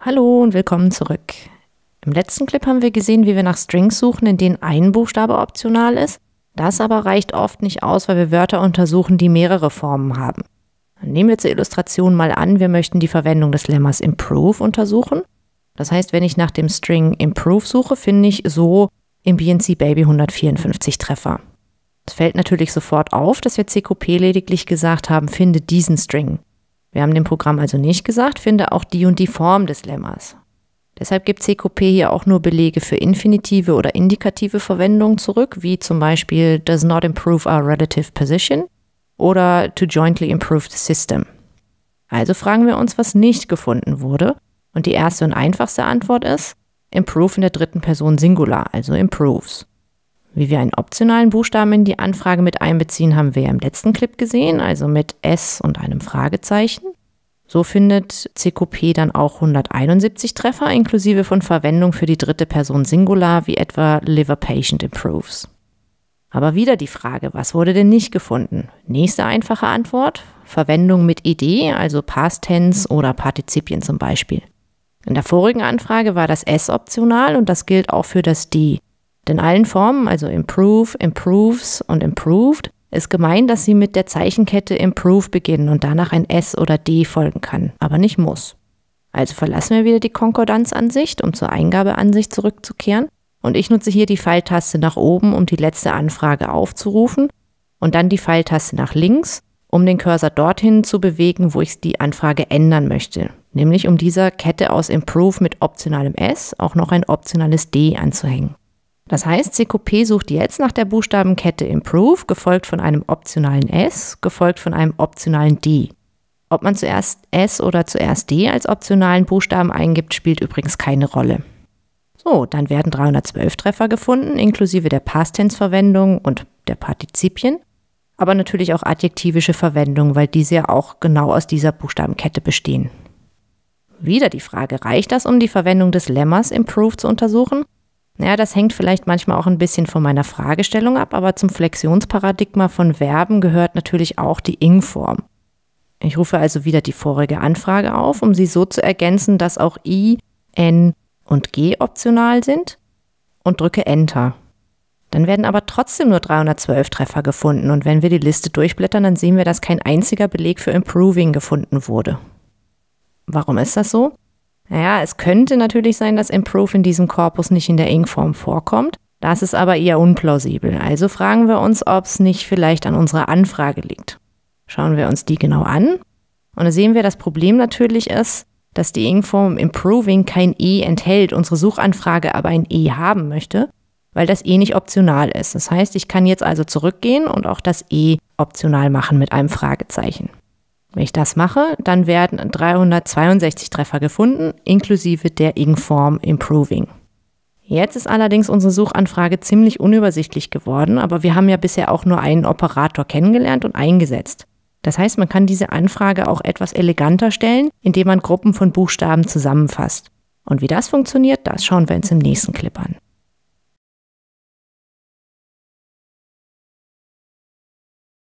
Hallo und willkommen zurück. Im letzten Clip haben wir gesehen, wie wir nach Strings suchen, in denen ein Buchstabe optional ist. Das aber reicht oft nicht aus, weil wir Wörter untersuchen, die mehrere Formen haben. Nehmen wir zur Illustration mal an, wir möchten die Verwendung des Lemmas improve untersuchen. Das heißt, wenn ich nach dem String improve suche, finde ich so im BNC Baby 154 Treffer. Es fällt natürlich sofort auf, dass wir CQP lediglich gesagt haben, finde diesen String. Wir haben dem Programm also nicht gesagt, finde auch die und die Form des Lemmers. Deshalb gibt CQP hier auch nur Belege für infinitive oder indikative Verwendungen zurück, wie zum Beispiel does not improve our relative position oder to jointly improve the system. Also fragen wir uns, was nicht gefunden wurde. Und die erste und einfachste Antwort ist improve in der dritten Person Singular, also improves. Wie wir einen optionalen Buchstaben in die Anfrage mit einbeziehen, haben wir ja im letzten Clip gesehen, also mit S und einem Fragezeichen. So findet CQP dann auch 171 Treffer inklusive von Verwendung für die dritte Person Singular, wie etwa Liver Patient Improves. Aber wieder die Frage, was wurde denn nicht gefunden? Nächste einfache Antwort, Verwendung mit ID, e also Past Tense oder Partizipien zum Beispiel. In der vorigen Anfrage war das S optional und das gilt auch für das D. Denn allen Formen, also improve, improves und improved, ist gemeint, dass sie mit der Zeichenkette improve beginnen und danach ein S oder D folgen kann, aber nicht muss. Also verlassen wir wieder die Konkordanzansicht, um zur Eingabeansicht zurückzukehren. Und ich nutze hier die Pfeiltaste nach oben, um die letzte Anfrage aufzurufen und dann die Pfeiltaste nach links, um den Cursor dorthin zu bewegen, wo ich die Anfrage ändern möchte, nämlich um dieser Kette aus Improve mit optionalem S auch noch ein optionales D anzuhängen. Das heißt, CQP sucht jetzt nach der Buchstabenkette Improve, gefolgt von einem optionalen S, gefolgt von einem optionalen D. Ob man zuerst S oder zuerst D als optionalen Buchstaben eingibt, spielt übrigens keine Rolle. So, dann werden 312 Treffer gefunden, inklusive der Past-Tense-Verwendung und der Partizipien, aber natürlich auch adjektivische Verwendung, weil diese ja auch genau aus dieser Buchstabenkette bestehen. Wieder die Frage, reicht das, um die Verwendung des Lemmers Improve zu untersuchen? Ja, das hängt vielleicht manchmal auch ein bisschen von meiner Fragestellung ab, aber zum Flexionsparadigma von Verben gehört natürlich auch die Ing-Form. Ich rufe also wieder die vorige Anfrage auf, um sie so zu ergänzen, dass auch I, N und G optional sind und drücke Enter. Dann werden aber trotzdem nur 312 Treffer gefunden und wenn wir die Liste durchblättern, dann sehen wir, dass kein einziger Beleg für Improving gefunden wurde. Warum ist das so? Naja, es könnte natürlich sein, dass Improve in diesem Korpus nicht in der Ing-Form vorkommt. Das ist aber eher unplausibel. Also fragen wir uns, ob es nicht vielleicht an unserer Anfrage liegt. Schauen wir uns die genau an. Und da sehen wir, das Problem natürlich ist, dass die Ing-Form Improving kein E enthält, unsere Suchanfrage aber ein E haben möchte, weil das E nicht optional ist. Das heißt, ich kann jetzt also zurückgehen und auch das E optional machen mit einem Fragezeichen. Wenn ich das mache, dann werden 362 Treffer gefunden, inklusive der ing Improving. Jetzt ist allerdings unsere Suchanfrage ziemlich unübersichtlich geworden, aber wir haben ja bisher auch nur einen Operator kennengelernt und eingesetzt. Das heißt, man kann diese Anfrage auch etwas eleganter stellen, indem man Gruppen von Buchstaben zusammenfasst. Und wie das funktioniert, das schauen wir uns im nächsten Clip an.